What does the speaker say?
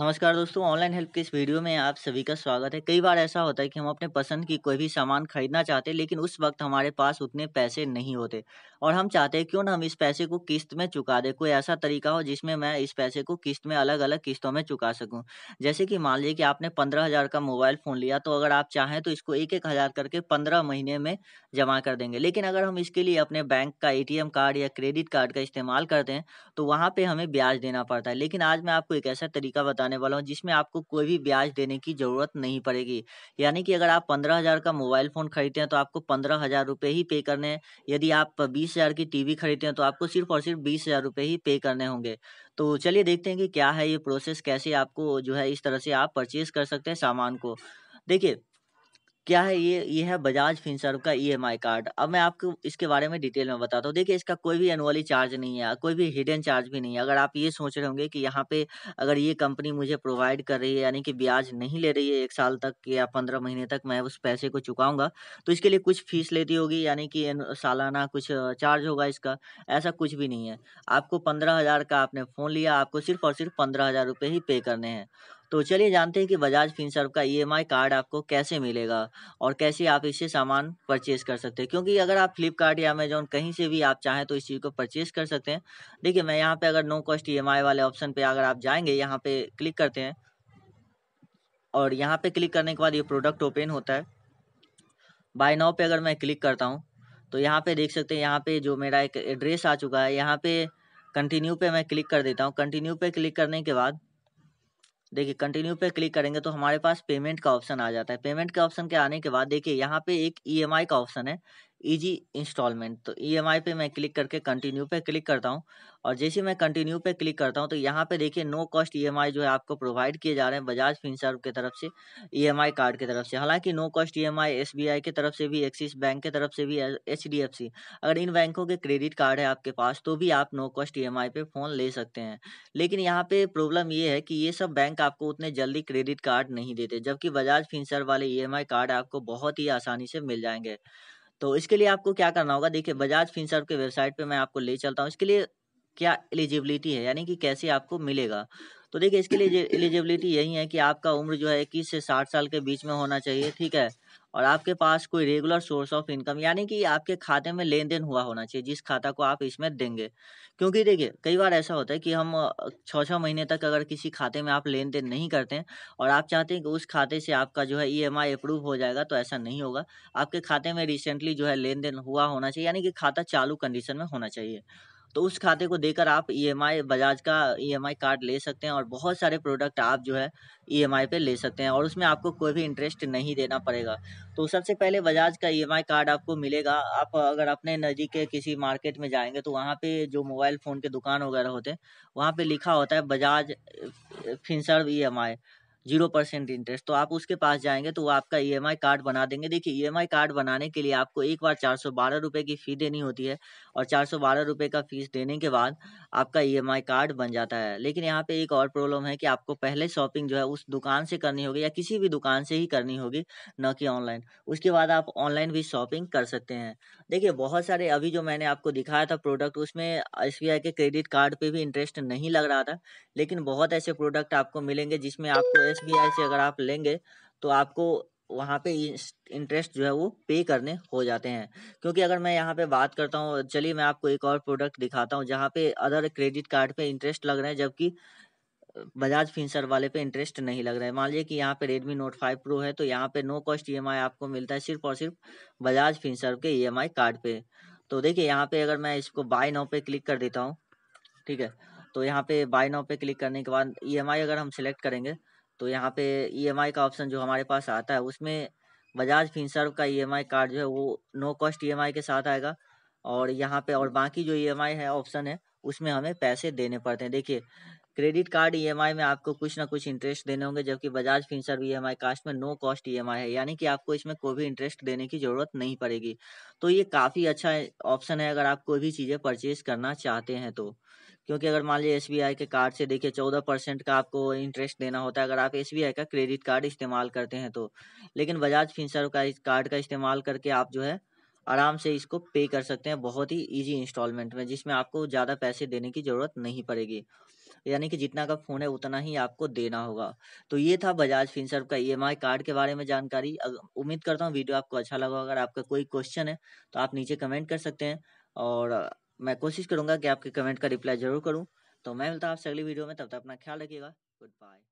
नमस्कार दोस्तों online help के इस वीडियो में आप सभी का स्वागत है कई बार ऐसा होता है कि हम अपने पसंद की कोई भी सामान खरीदना चाहते हैं लेकिन उस वक्त हमारे पास उतने पैसे नहीं होते और हम चाहते हैं क्यों ना हम इस पैसे को किस्त में चुका दें कोई ऐसा तरीका हो जिसमें मैं इस पैसे को किस्त में अलग अलग किस्तों में चुका सकूँ जैसे कि मान लीजिए कि आपने पंद्रह का मोबाइल फ़ोन लिया तो अगर आप चाहें तो इसको एक एक हज़ार करके पंद्रह महीने में जमा कर देंगे लेकिन अगर हम इसके लिए अपने बैंक का ए कार्ड या क्रेडिट कार्ड का इस्तेमाल करते हैं तो वहाँ पर हमें ब्याज देना पड़ता है लेकिन आज मैं आपको एक ऐसा तरीका बता बताने वाला हूँ जिसमें आपको कोई भी ब्याज देने की ज़रूरत नहीं पड़ेगी यानी कि अगर आप पंद्रह हज़ार का मोबाइल फ़ोन खरीदते हैं तो आपको पंद्रह हज़ार रुपये ही पे करने हैं यदि आप बीस हज़ार की टीवी खरीदते हैं तो आपको सिर्फ और सिर्फ बीस हज़ार रुपये ही पे करने होंगे तो चलिए देखते हैं कि क्या है ये प्रोसेस कैसे आपको जो है इस तरह से आप परचेज़ कर सकते हैं सामान को देखिए क्या है ये ये है बजाज फिनसर्व का ईएमआई e कार्ड अब मैं आपको इसके बारे में डिटेल में बताता हूँ देखिए इसका कोई भी एनुअली चार्ज नहीं है कोई भी हिडन चार्ज भी नहीं है अगर आप ये सोच रहे होंगे कि यहाँ पे अगर ये कंपनी मुझे प्रोवाइड कर रही है यानी कि ब्याज नहीं ले रही है एक साल तक या पंद्रह महीने तक मैं उस पैसे को चुकाऊंगा तो इसके लिए कुछ फीस लेती होगी यानी कि सालाना कुछ चार्ज होगा इसका ऐसा कुछ भी नहीं है आपको पंद्रह का आपने फ़ोन लिया आपको सिर्फ और सिर्फ पंद्रह ही पे करने हैं तो चलिए जानते हैं कि बजाज फिनसर्व का ई e कार्ड आपको कैसे मिलेगा और कैसे आप इससे सामान परचेज कर सकते हैं क्योंकि अगर आप फ्लिपकार्ट या अमेजोन कहीं से भी आप चाहें तो इस चीज़ को परचेज कर सकते हैं देखिए मैं यहाँ पे अगर नो कॉस्ट ई e वाले ऑप्शन पे अगर आप जाएंगे यहाँ पे क्लिक करते हैं और यहाँ पे क्लिक करने के बाद ये प्रोडक्ट ओपन होता है बाय नाव पे अगर मैं क्लिक करता हूँ तो यहाँ पे देख सकते हैं यहाँ पे जो मेरा एक एड्रेस आ चुका है यहाँ पे कंटिन्यू पे मैं क्लिक कर देता हूँ कंटिन्यू पे क्लिक करने के बाद देखिए कंटिन्यू पे क्लिक करेंगे तो हमारे पास पेमेंट का ऑप्शन आ जाता है पेमेंट के ऑप्शन के आने के बाद देखिए यहाँ पे एक ईएमआई e का ऑप्शन है ईजी इंस्टॉलमेंट तो ईएमआई e पे मैं क्लिक करके कंटिन्यू पे क्लिक करता हूँ और जैसे मैं कंटिन्यू पे क्लिक करता हूँ तो यहाँ पे देखिए नो कॉस्ट ईएमआई जो है आपको प्रोवाइड किए जा रहे हैं बजाज फिनसर्व की तरफ से ईएमआई कार्ड की तरफ से हालांकि नो कॉस्ट ईएमआई एसबीआई की तरफ से भी एक्सिस बैंक की तरफ से भी सी अगर इन बैंकों के क्रेडिट कार्ड है आपके पास तो भी आप नो कॉस्ट ई पे फ़ोन ले सकते हैं लेकिन यहाँ पे प्रॉब्लम ये है कि ये सब बैंक आपको उतने जल्दी क्रेडिट कार्ड नहीं देते जबकि बजाज फिनसर्व वाले ई e कार्ड आपको बहुत ही आसानी से मिल जाएंगे तो इसके लिए आपको क्या करना होगा देखिए बजाज फिनसर्व के वेबसाइट पे मैं आपको ले चलता हूँ इसके लिए क्या एलिजिबिलिटी है यानी कि कैसे आपको मिलेगा तो देखिए इसके लिए एलिजिबिलिटी यही है कि आपका उम्र जो है इक्कीस से साठ साल के बीच में होना चाहिए ठीक है और आपके पास कोई रेगुलर सोर्स ऑफ इनकम यानी कि आपके खाते में लेन देन हुआ होना चाहिए जिस खाता को आप इसमें देंगे क्योंकि देखिए कई बार ऐसा होता है कि हम छः छः महीने तक अगर किसी खाते में आप लेन देन नहीं करते हैं और आप चाहते हैं कि उस खाते से आपका जो है ई एम आई अप्रूव हो जाएगा तो ऐसा नहीं होगा आपके खाते में रिसेंटली जो है लेन देन हुआ होना चाहिए यानी कि खाता चालू कंडीशन में होना चाहिए तो उस खाते को देकर आप आई बजाज का आई कार्ड ले सकते हैं और बहुत सारे प्रोडक्ट आप जो है आई पे ले सकते हैं और उसमें आपको कोई भी इंटरेस्ट नहीं देना पड़ेगा तो सबसे पहले बजाज का आई कार्ड आपको मिलेगा आप अगर अपने नज़दीक के किसी मार्केट में जाएंगे तो वहाँ पे जो मोबाइल फ़ोन के दुकान वगैरह होते हैं वहाँ पर लिखा होता है बजाज फिनसर ई जीरो परसेंट इंटरेस्ट तो आप उसके पास जाएंगे तो वो आपका ईएमआई कार्ड बना देंगे देखिए ईएमआई कार्ड बनाने के लिए आपको एक बार चार सौ बारह रुपये की फ़ी देनी होती है और चार सौ बारह रुपये का फीस देने के बाद आपका ईएमआई कार्ड बन जाता है लेकिन यहाँ पे एक और प्रॉब्लम है कि आपको पहले शॉपिंग जो है उस दुकान से करनी होगी या किसी भी दुकान से ही करनी होगी न कि ऑनलाइन उसके बाद आप ऑनलाइन भी शॉपिंग कर सकते हैं देखिए बहुत सारे अभी जो मैंने आपको दिखाया था प्रोडक्ट उसमें एस के क्रेडिट कार्ड पर भी इंटरेस्ट नहीं लग रहा था लेकिन बहुत ऐसे प्रोडक्ट आपको मिलेंगे जिसमें आपको एस से अगर आप लेंगे तो आपको वहाँ पे इंटरेस्ट जो है वो पे करने हो जाते हैं क्योंकि अगर मैं यहाँ पे बात करता हूँ चलिए मैं आपको एक और प्रोडक्ट दिखाता हूँ जहाँ पे अदर क्रेडिट कार्ड पे इंटरेस्ट लग रहे हैं जबकि बजाज फिंसर वाले पे इंटरेस्ट नहीं लग रहा है मान लीजिए कि यहाँ पे रेडमी नोट फाइव प्रो है तो यहाँ पे नो कॉस्ट ई आपको मिलता है सिर्फ और सिर्फ बजाज फिंसर के ई कार्ड पे तो देखिए यहाँ पे अगर मैं इसको बाय नाउ पे क्लिक कर देता हूँ ठीक है तो यहाँ पे बाय नाउ पे क्लिक करने के बाद ई अगर हम सिलेक्ट करेंगे तो यहाँ पे ईएमआई e का ऑप्शन जो हमारे पास आता है उसमें बजाज फिनसर्व का ईएमआई e कार्ड जो है वो नो कॉस्ट ईएमआई के साथ आएगा और यहाँ पे और बाकी जो ईएमआई e है ऑप्शन है उसमें हमें पैसे देने पड़ते हैं देखिए क्रेडिट कार्ड ईएमआई में आपको कुछ ना कुछ इंटरेस्ट देने होंगे जबकि बजाज फिनसर्व एम कास्ट में नो कॉस्ट ई है यानी कि आपको इसमें कोई भी इंटरेस्ट देने की ज़रूरत नहीं पड़ेगी तो ये काफ़ी अच्छा ऑप्शन है अगर आप कोई भी चीज़ें परचेज करना चाहते हैं तो क्योंकि अगर मान लीजिए एस के कार्ड से देखिए चौदह परसेंट का आपको इंटरेस्ट देना होता है अगर आप एस का क्रेडिट कार्ड इस्तेमाल करते हैं तो लेकिन बजाज फिंसर का इस कार्ड का इस्तेमाल करके आप जो है आराम से इसको पे कर सकते हैं बहुत ही इजी इंस्टॉलमेंट में जिसमें आपको ज़्यादा पैसे देने की ज़रूरत नहीं पड़ेगी यानी कि जितना का फ़ोन है उतना ही आपको देना होगा तो ये था बजाज फिनसर्व का ईएमआई e कार्ड के बारे में जानकारी उम्मीद करता हूँ वीडियो आपको अच्छा लगा अगर आपका कोई क्वेश्चन है तो आप नीचे कमेंट कर सकते हैं और मैं कोशिश करूँगा कि आपके कमेंट का रिप्लाई ज़रूर करूँ तो मैं मिलता हूँ आपसे अगली वीडियो में तब तक अपना ख्याल रखिएगा गुड बाय